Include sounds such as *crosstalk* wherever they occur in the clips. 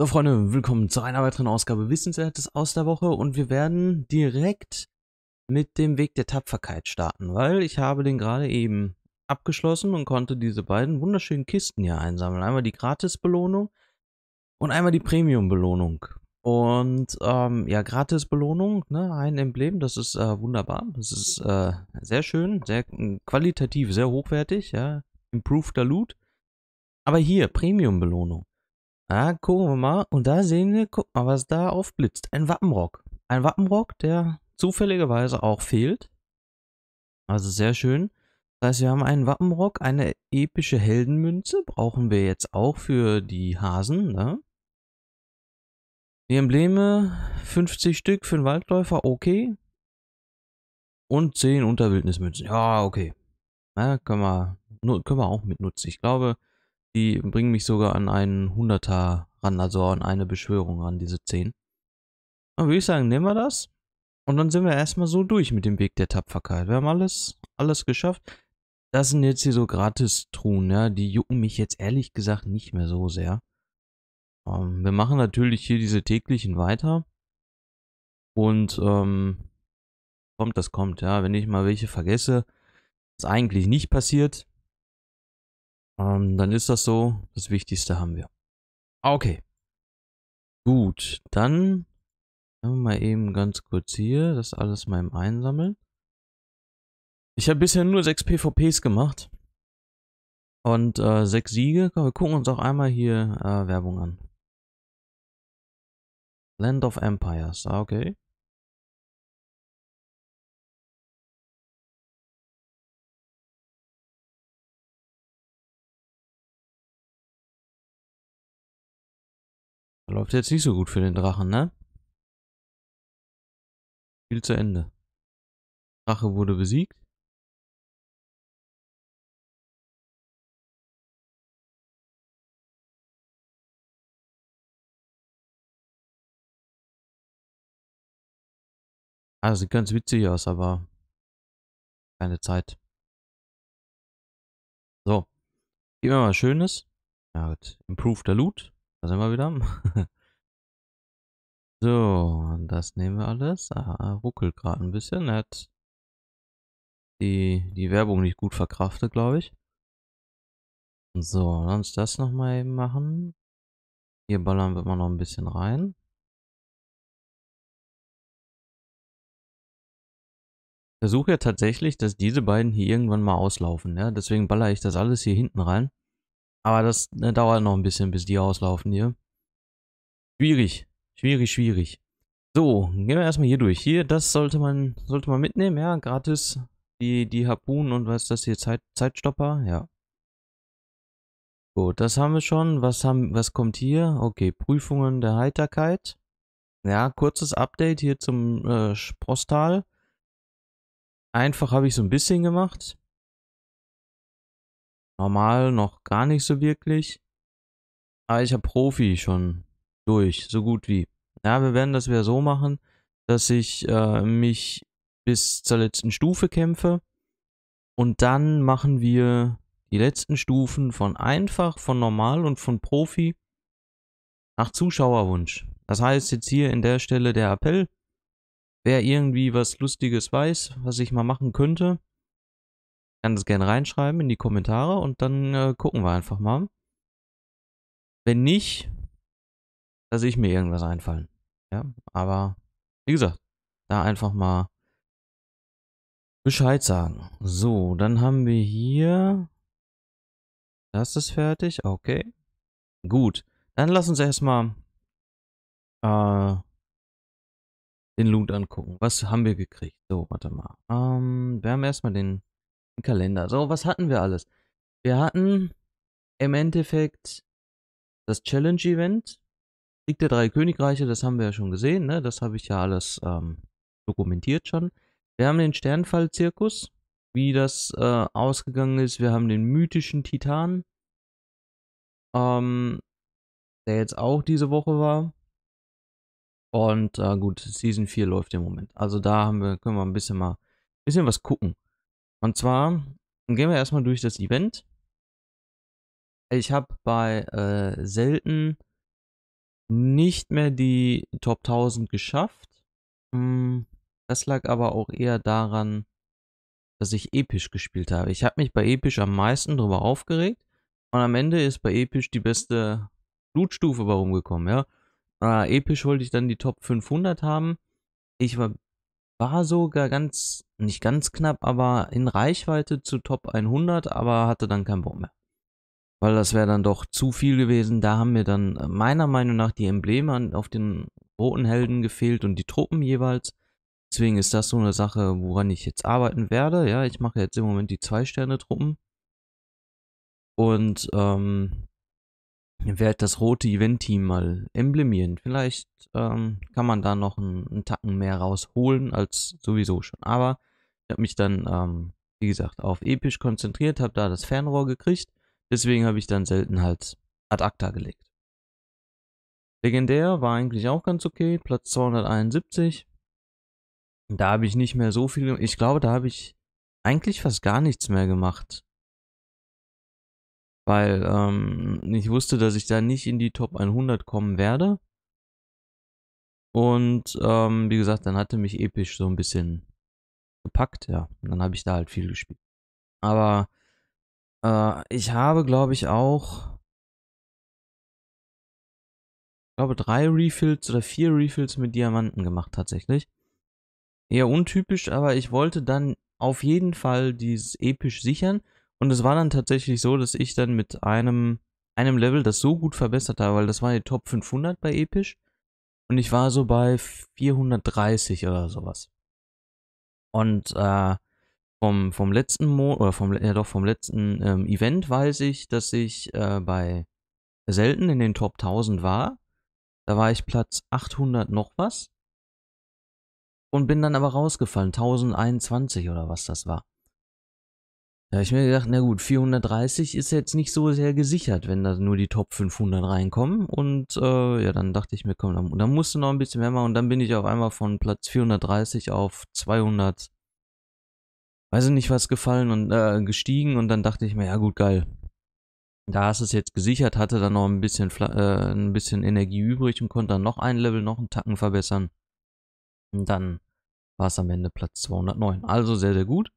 So Freunde, willkommen zu einer weiteren Ausgabe Wissenswertes aus der Woche und wir werden direkt mit dem Weg der Tapferkeit starten, weil ich habe den gerade eben abgeschlossen und konnte diese beiden wunderschönen Kisten hier einsammeln. Einmal die Gratis-Belohnung und einmal die Premium-Belohnung. Und ähm, ja, Gratis-Belohnung, ne, ein Emblem, das ist äh, wunderbar, das ist äh, sehr schön, sehr hm, qualitativ, sehr hochwertig, ja, improved Loot. Aber hier, Premium-Belohnung. Ah, gucken wir mal. Und da sehen wir, guck mal, was da aufblitzt. Ein Wappenrock. Ein Wappenrock, der zufälligerweise auch fehlt. Also sehr schön. Das heißt, wir haben einen Wappenrock, eine epische Heldenmünze. Brauchen wir jetzt auch für die Hasen, ne? Die Embleme, 50 Stück für den Waldläufer, okay. Und 10 Unterwildnismünzen. Ja, okay. Na, können, wir, können wir auch mitnutzen. Ich glaube, die bringen mich sogar an einen 100er ran, also an eine Beschwörung ran, diese 10. Dann würde ich sagen, nehmen wir das. Und dann sind wir erstmal so durch mit dem Weg der Tapferkeit. Wir haben alles, alles geschafft. Das sind jetzt hier so Gratis-Truhen, ja. Die jucken mich jetzt ehrlich gesagt nicht mehr so sehr. Ähm, wir machen natürlich hier diese täglichen weiter. Und, ähm, kommt, das kommt, ja. Wenn ich mal welche vergesse, was eigentlich nicht passiert, ähm, dann ist das so. Das Wichtigste haben wir. Ah, okay. Gut, dann mal eben ganz kurz hier das alles mal im Einsammeln. Ich habe bisher nur 6 PvPs gemacht. Und äh, 6 Siege. Komm, wir gucken uns auch einmal hier äh, Werbung an. Land of Empires. Ah, okay. Läuft jetzt nicht so gut für den Drachen, ne? Spiel zu Ende. Drache wurde besiegt. Ah, sieht ganz witzig aus, aber keine Zeit. So. Gehen wir mal Schönes. Ja, gut. Improved der Loot. Da sind wir wieder. *laughs* so, das nehmen wir alles. Ah, ruckelt gerade ein bisschen. Er hat die, die Werbung nicht gut verkraftet, glaube ich. So, dann uns das nochmal eben machen. Hier ballern wir mal noch ein bisschen rein. Versuche ja tatsächlich, dass diese beiden hier irgendwann mal auslaufen. Ja? Deswegen baller ich das alles hier hinten rein. Aber das ne, dauert noch ein bisschen, bis die auslaufen hier. Schwierig. Schwierig, schwierig. So, gehen wir erstmal hier durch. Hier, das sollte man, sollte man mitnehmen, ja, gratis. Die, die Harpunen und was ist das hier, Zeit, Zeitstopper, ja. Gut, das haben wir schon. Was, haben, was kommt hier? Okay, Prüfungen der Heiterkeit. Ja, kurzes Update hier zum äh, Sprostal. Einfach habe ich so ein bisschen gemacht. Normal noch gar nicht so wirklich. Aber ich habe Profi schon durch, so gut wie. Ja, wir werden das wieder so machen, dass ich äh, mich bis zur letzten Stufe kämpfe. Und dann machen wir die letzten Stufen von einfach, von normal und von Profi nach Zuschauerwunsch. Das heißt jetzt hier in der Stelle der Appell, wer irgendwie was Lustiges weiß, was ich mal machen könnte, kann das gerne reinschreiben in die Kommentare und dann äh, gucken wir einfach mal. Wenn nicht, lasse ich mir irgendwas einfallen. Ja, aber wie gesagt, da einfach mal Bescheid sagen. So, dann haben wir hier. Das ist fertig. Okay. Gut. Dann lass uns erstmal äh, den Loot angucken. Was haben wir gekriegt? So, warte mal. Ähm, wir haben erstmal den Kalender. So, was hatten wir alles? Wir hatten im Endeffekt das Challenge-Event, Krieg der drei Königreiche, das haben wir ja schon gesehen, ne? Das habe ich ja alles ähm, dokumentiert schon. Wir haben den Sternfall-Zirkus, wie das äh, ausgegangen ist. Wir haben den mythischen Titan, ähm, der jetzt auch diese Woche war. Und äh, gut, Season 4 läuft im Moment. Also da haben wir, können wir ein bisschen mal ein bisschen was gucken. Und zwar gehen wir erstmal durch das Event. Ich habe bei äh, Selten nicht mehr die Top 1000 geschafft. Hm, das lag aber auch eher daran, dass ich episch gespielt habe. Ich habe mich bei episch am meisten drüber aufgeregt. Und am Ende ist bei episch die beste Blutstufe bei rumgekommen, ja. Äh, episch wollte ich dann die Top 500 haben. Ich war war sogar ganz, nicht ganz knapp, aber in Reichweite zu Top 100, aber hatte dann keinen Bock mehr. Weil das wäre dann doch zu viel gewesen. Da haben mir dann äh, meiner Meinung nach die Embleme auf den roten Helden gefehlt und die Truppen jeweils. Deswegen ist das so eine Sache, woran ich jetzt arbeiten werde. Ja, ich mache jetzt im Moment die Zwei-Sterne-Truppen. Und ähm, werde das rote Event-Team mal emblemieren. Vielleicht ähm, kann man da noch einen, einen, Tacken mehr rausholen als sowieso schon. Aber ich habe mich dann, ähm, wie gesagt, auf episch konzentriert, habe da das Fernrohr gekriegt. Deswegen habe ich dann selten halt ad acta gelegt. Legendär war eigentlich auch ganz okay, Platz 271. Da habe ich nicht mehr so viel, ich glaube, da habe ich eigentlich fast gar nichts mehr gemacht weil ähm, ich wusste, dass ich da nicht in die Top 100 kommen werde. Und ähm, wie gesagt, dann hatte mich episch so ein bisschen gepackt, ja. Und dann habe ich da halt viel gespielt. Aber äh, ich habe, glaube ich, auch, glaube drei Refills oder vier Refills mit Diamanten gemacht tatsächlich. Eher untypisch, aber ich wollte dann auf jeden Fall dieses episch sichern und es war dann tatsächlich so, dass ich dann mit einem, einem Level das so gut verbessert habe, weil das war die Top 500 bei Episch. Und ich war so bei 430 oder sowas. Und äh, vom, vom letzten Mo oder vom, ja doch, vom letzten ähm, Event weiß ich, dass ich äh, bei selten in den Top 1000 war. Da war ich Platz 800 noch was. Und bin dann aber rausgefallen, 1021 oder was das war. Da habe ich mir gedacht, na gut, 430 ist jetzt nicht so sehr gesichert, wenn da nur die Top 500 reinkommen. Und äh, ja, dann dachte ich mir, komm, dann, dann musst du noch ein bisschen mehr machen. Und dann bin ich auf einmal von Platz 430 auf 200, weiß ich nicht was, gefallen und äh, gestiegen. Und dann dachte ich mir, ja gut, geil. Da hast du es jetzt gesichert, hatte dann noch ein bisschen, äh, ein bisschen Energie übrig und konnte dann noch ein Level, noch einen Tacken verbessern. Und dann war es am Ende Platz 209. Also sehr, sehr gut.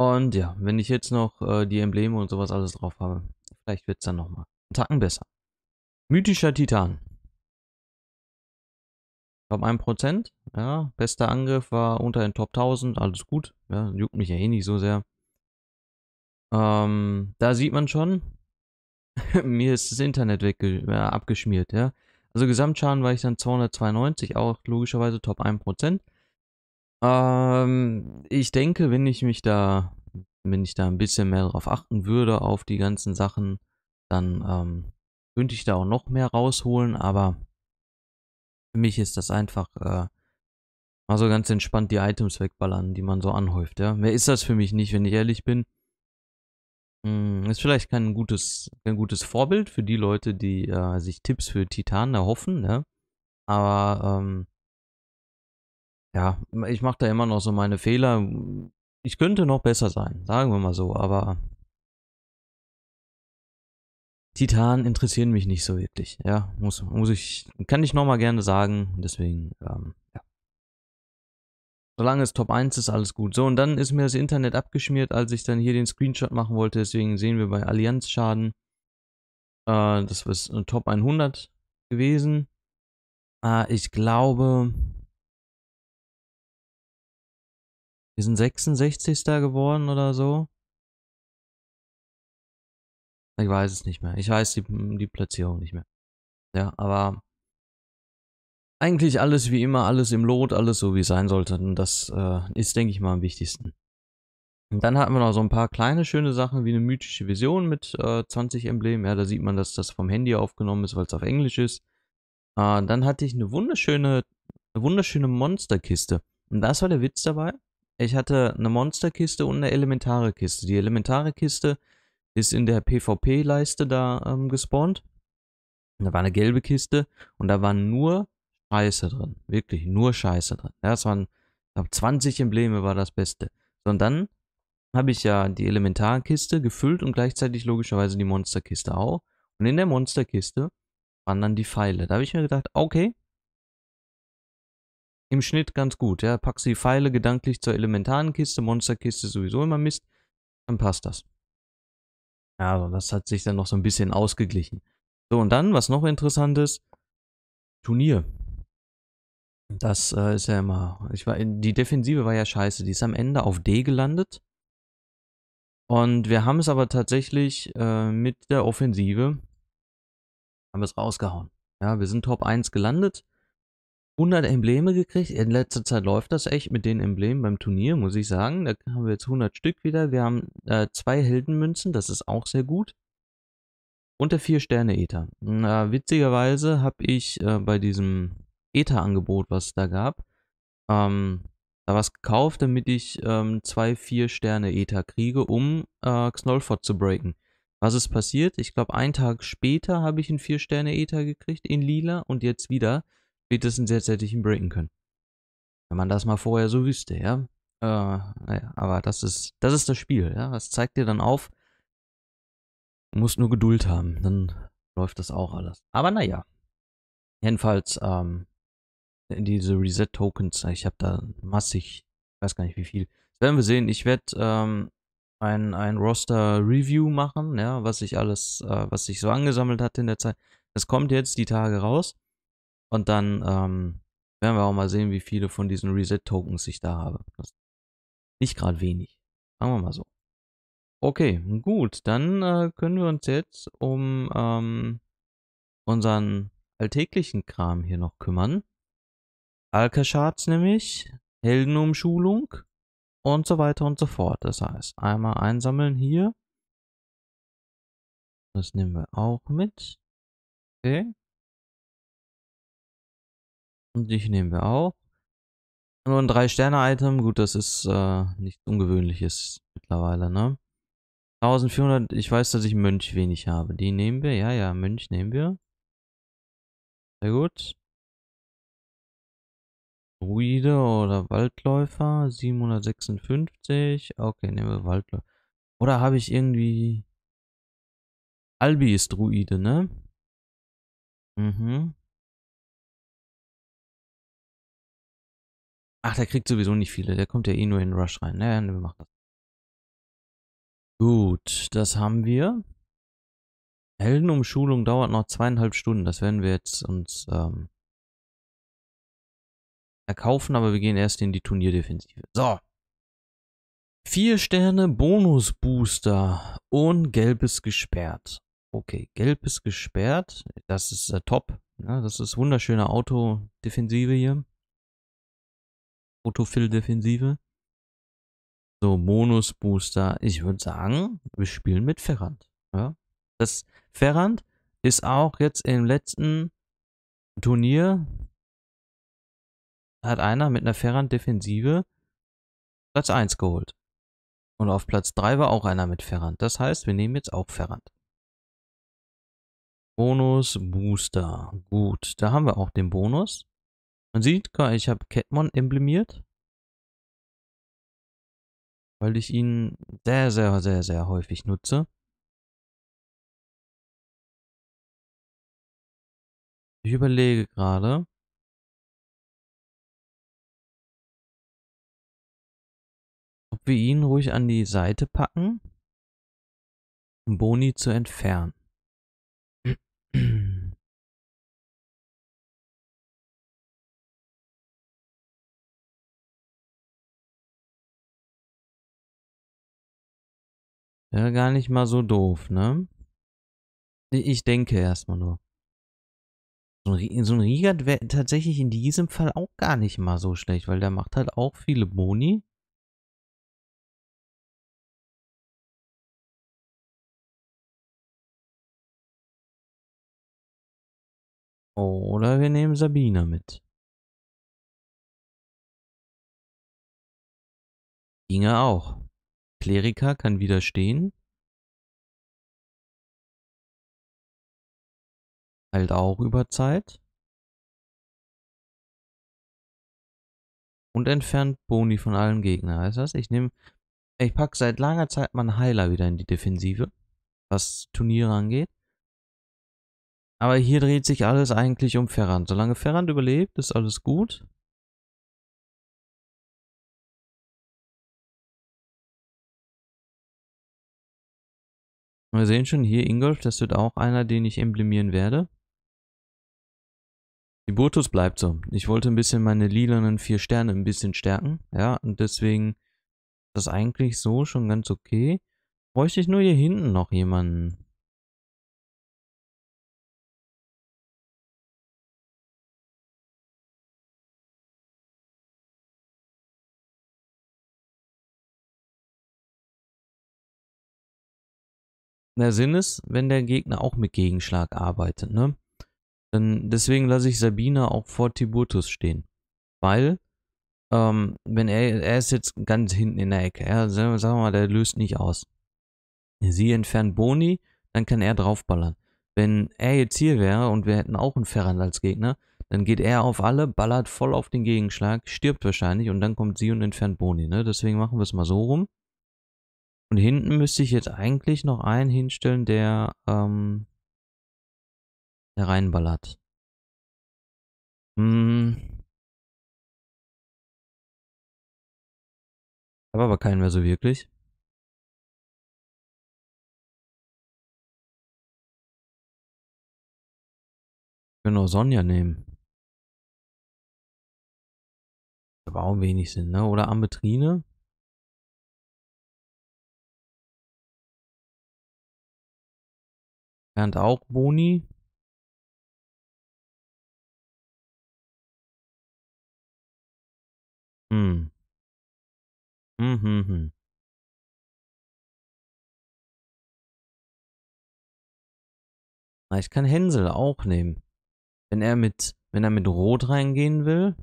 Und ja, wenn ich jetzt noch äh, die Embleme und sowas alles drauf habe, vielleicht wird es dann nochmal einen Tacken besser. Mythischer Titan. Top 1%, ja, bester Angriff war unter den Top 1000, alles gut, ja, juckt mich ja eh nicht so sehr. Ähm, da sieht man schon, *laughs* mir ist das Internet wegge äh, abgeschmiert, ja. Also Gesamtschaden war ich dann 292, auch logischerweise Top 1%. Ähm, ich denke, wenn ich mich da, wenn ich da ein bisschen mehr drauf achten würde, auf die ganzen Sachen, dann ähm, könnte ich da auch noch mehr rausholen, aber für mich ist das einfach äh, mal so ganz entspannt die Items wegballern, die man so anhäuft, ja. Mehr ist das für mich nicht, wenn ich ehrlich bin. Hm, ist vielleicht kein gutes, kein gutes Vorbild für die Leute, die äh, sich Tipps für Titan erhoffen, ne? Aber ähm, ja, ich mache da immer noch so meine Fehler. Ich könnte noch besser sein, sagen wir mal so, aber Titan interessieren mich nicht so wirklich. Ja, muss, muss ich, kann ich nochmal gerne sagen. Deswegen, ähm, ja. Solange es Top 1 ist, alles gut. So, und dann ist mir das Internet abgeschmiert, als ich dann hier den Screenshot machen wollte. Deswegen sehen wir bei Allianzschaden, Äh, das ist Top 100 gewesen. Äh, ich glaube, Wir sind 66. geworden oder so. Ich weiß es nicht mehr. Ich weiß die, die Platzierung nicht mehr. Ja, aber eigentlich alles wie immer, alles im Lot, alles so wie es sein sollte. Und das äh, ist, denke ich mal, am wichtigsten. Und dann hatten wir noch so ein paar kleine schöne Sachen wie eine mythische Vision mit äh, 20 Emblemen. Ja, da sieht man, dass das vom Handy aufgenommen ist, weil es auf Englisch ist. Äh, dann hatte ich eine wunderschöne, eine wunderschöne Monsterkiste. Und das war der Witz dabei. Ich hatte eine Monsterkiste und eine elementare Kiste. Die elementare Kiste ist in der PvP-Leiste da ähm, gespawnt. Und da war eine gelbe Kiste und da war nur Scheiße drin. Wirklich nur Scheiße drin. Ja, das waren, ich glaube, 20 Embleme war das Beste. So, und dann habe ich ja die Elementarkiste gefüllt und gleichzeitig logischerweise die Monsterkiste auch. Und in der Monsterkiste waren dann die Pfeile. Da habe ich mir gedacht, okay, im Schnitt ganz gut. Ja, pack die Pfeile gedanklich zur elementaren Kiste, Monsterkiste sowieso immer Mist, dann passt das. Ja, also das hat sich dann noch so ein bisschen ausgeglichen. So, und dann, was noch interessant ist, Turnier. Das äh, ist ja immer, ich war, die Defensive war ja scheiße, die ist am Ende auf D gelandet. Und wir haben es aber tatsächlich äh, mit der Offensive, haben es rausgehauen. Ja, wir sind Top 1 gelandet 100 Embleme gekriegt. In letzter Zeit läuft das echt mit den Emblemen beim Turnier, muss ich sagen. Da haben wir jetzt 100 Stück wieder. Wir haben äh, zwei Heldenmünzen, das ist auch sehr gut. Und der 4-Sterne-Ether. Äh, witzigerweise habe ich äh, bei diesem Ether-Angebot, was es da gab, ähm, da was gekauft, damit ich ähm, zwei 4-Sterne-Ether kriege, um äh, Knollfort zu breaken. Was ist passiert? Ich glaube, einen Tag später habe ich einen 4-Sterne-Ether gekriegt in lila und jetzt wieder spätestens jetzt hätte ich ihn breaken können. Wenn man das mal vorher so wüsste, ja. Äh, naja, aber das ist, das ist das Spiel, ja. Das zeigt dir dann auf. Du musst nur Geduld haben, dann läuft das auch alles. Aber naja. Jedenfalls, ähm, diese Reset-Tokens, ich habe da massig, weiß gar nicht wie viel. Das werden wir sehen. Ich werde ähm, ein, ein Roster-Review machen, ja, was sich alles, äh, was sich so angesammelt hat in der Zeit. Das kommt jetzt die Tage raus. Und dann ähm, werden wir auch mal sehen, wie viele von diesen Reset-Tokens ich da habe. nicht gerade wenig. Sagen wir mal so. Okay, gut. Dann äh, können wir uns jetzt um ähm, unseren alltäglichen Kram hier noch kümmern. Alkashards nämlich, Heldenumschulung und so weiter und so fort. Das heißt, einmal einsammeln hier. Das nehmen wir auch mit. Okay. Und dich nehmen wir auch. Nur ein 3-Sterne-Item. Gut, das ist äh, nichts Ungewöhnliches mittlerweile, ne? 1400, ich weiß, dass ich Mönch wenig habe. Die nehmen wir, ja, ja, Mönch nehmen wir. Sehr gut. Druide oder Waldläufer, 756. Okay, nehmen wir Waldläufer. Oder habe ich irgendwie... Albi ist Druide, ne? Mhm. Ach, der kriegt sowieso nicht viele. Der kommt ja eh nur in Rush rein. Naja, ne, wir machen das. Gut, das haben wir. Heldenumschulung dauert noch zweieinhalb Stunden. Das werden wir jetzt uns ähm, erkaufen, aber wir gehen erst in die Turnierdefensive. So. Vier Sterne Bonusbooster und gelb ist gesperrt. Okay, gelb ist gesperrt. Das ist äh, top. Ja, ne? das ist wunderschöne Autodefensive hier. Autofill-Defensive. So, Bonus-Booster. Ich würde sagen, wir spielen mit Ferrand. Ja? Das Ferrand ist auch jetzt im letzten Turnier hat einer mit einer Ferrand-Defensive Platz 1 geholt. Und auf Platz 3 war auch einer mit Ferrand. Das heißt, wir nehmen jetzt auch Ferrand. Bonus Booster. Gut, da haben wir auch den Bonus. Man sieht, ich habe Catmon emblemiert. Weil ich ihn sehr, sehr, sehr, sehr häufig nutze. Ich überlege gerade. Ob wir ihn ruhig an die Seite packen, um Boni zu entfernen. Wäre gar nicht mal so doof, ne? Ich denke erstmal nur. So ein, so ein Riegert wäre tatsächlich in diesem Fall auch gar nicht mal so schlecht, weil der macht halt auch viele Boni. Oder wir nehmen Sabina mit. Ginge auch. Kleriker kann widerstehen. Heilt auch über Zeit. Und entfernt Boni von allen Gegnern. Heißt das, ich nehme. Ich packe seit langer Zeit meinen Heiler wieder in die Defensive. Was Turniere angeht. Aber hier dreht sich alles eigentlich um Ferrand. Solange Ferrand überlebt, ist alles gut. Wir sehen schon hier Ingolf, das wird auch einer, den ich emblemieren werde. Die Burtus bleibt so. Ich wollte ein bisschen meine lilanen vier Sterne ein bisschen stärken. Ja, und deswegen ist das eigentlich so schon ganz okay. Bräuchte ich nur hier hinten noch jemanden. mehr Sinn ist, wenn der Gegner auch mit Gegenschlag arbeitet, ne? Dann deswegen lasse ich Sabine auch vor Tiburtus stehen. Weil, ähm, wenn er, er ist jetzt ganz hinten in der Ecke, ja, sagen wir mal, der löst nicht aus. Sie entfernt Boni, dann kann er draufballern. Wenn er jetzt hier wäre und wir hätten auch einen Ferran als Gegner, dann geht er auf alle, ballert voll auf den Gegenschlag, stirbt wahrscheinlich und dann kommt sie und entfernt Boni. Ne? Deswegen machen wir es mal so rum. Und hinten müsste ich jetzt eigentlich noch einen hinstellen, der, ähm, der reinballert. Hm. Ich habe aber keinen mehr so wirklich. Ich kann auch Sonja nehmen. Warum wenig Sinn, ne? Oder Ambetrine? Lernt auch Boni. Hm. Hm, hm, hm. Ah, ich kann Hänsel auch nehmen. Wenn er mit, wenn er mit Rot reingehen will,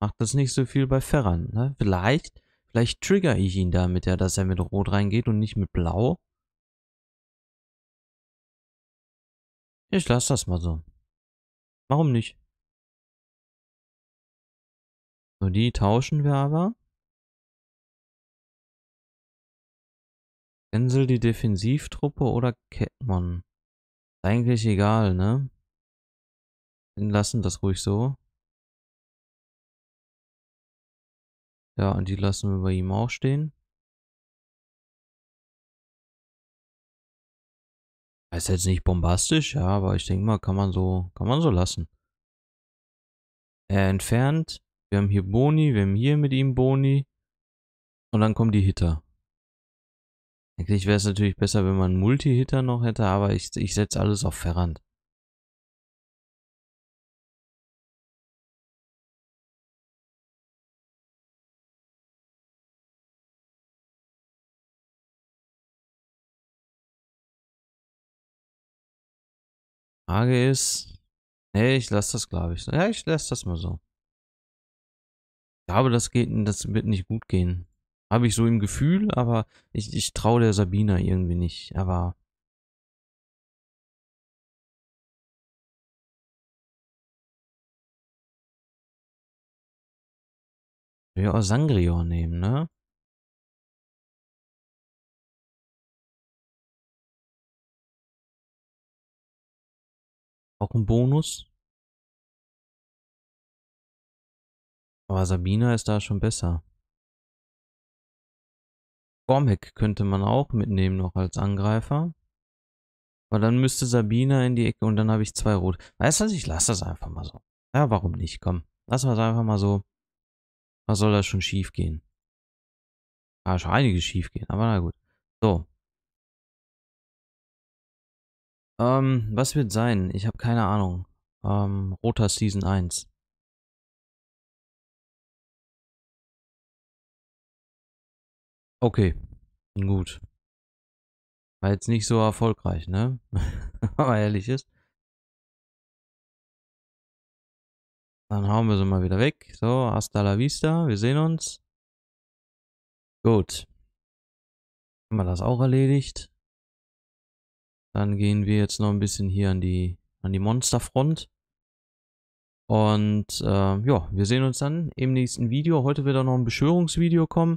macht das nicht so viel bei Ferran. Ne? Vielleicht, vielleicht trigger ich ihn damit ja, dass er mit Rot reingeht und nicht mit Blau. Ich lasse das mal so. Warum nicht? So, die tauschen wir aber. Gensel die Defensivtruppe oder Kettmann? Eigentlich egal, ne? Den lassen das ruhig so. Ja, und die lassen wir bei ihm auch stehen. Ist jetzt nicht bombastisch, ja, aber ich denke mal, kann man so, kann man so lassen. Er entfernt. Wir haben hier Boni, wir haben hier mit ihm Boni. Und dann kommen die Hitter. Eigentlich wäre es natürlich besser, wenn man einen Multi-Hitter noch hätte, aber ich, ich setze alles auf Ferrand. Frage ist, nee, ich lasse das, glaube ich. So. Ja, ich lasse das mal so. Ich glaube, das geht, das wird nicht gut gehen. Habe ich so im Gefühl, aber ich, ich traue der Sabina irgendwie nicht. Aber Ja, Sangrior nehmen, ne? Auch ein Bonus. Aber Sabina ist da schon besser. Gormheck könnte man auch mitnehmen noch als Angreifer. Aber dann müsste Sabina in die Ecke und dann habe ich zwei Rot. Weißt du was, ich lasse das einfach mal so. Ja, warum nicht? Komm, lassen wir es einfach mal so. Was soll da schon schief gehen? Ah, schon einiges schief gehen, aber na gut. So. Ähm, was wird sein? Ich habe keine Ahnung. Ähm, Roter Season 1. Okay, gut. War jetzt nicht so erfolgreich, ne? Aber *laughs* ehrlich ist. Dann hauen wir sie mal wieder weg. So, hasta la vista. Wir sehen uns. Gut. Haben wir das auch erledigt? Dann gehen wir jetzt noch ein bisschen hier an die, an die Monsterfront. Und äh, ja, wir sehen uns dann im nächsten Video. Heute wird auch noch ein Beschwörungsvideo kommen.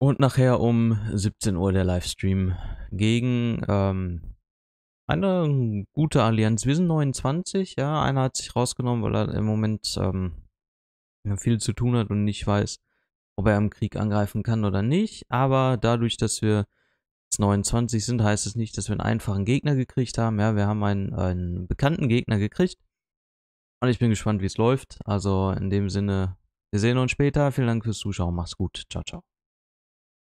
Und nachher um 17 Uhr der Livestream gegen ähm, eine gute Allianz. Wir sind 29, ja. Einer hat sich rausgenommen, weil er im Moment ähm, viel zu tun hat und nicht weiß, ob er im Krieg angreifen kann oder nicht. Aber dadurch, dass wir 29 sind, heißt es das nicht, dass wir einen einfachen Gegner gekriegt haben. Ja, wir haben einen, einen bekannten Gegner gekriegt. Und ich bin gespannt, wie es läuft. Also in dem Sinne, wir sehen uns später. Vielen Dank fürs Zuschauen. Mach's gut. Ciao, ciao.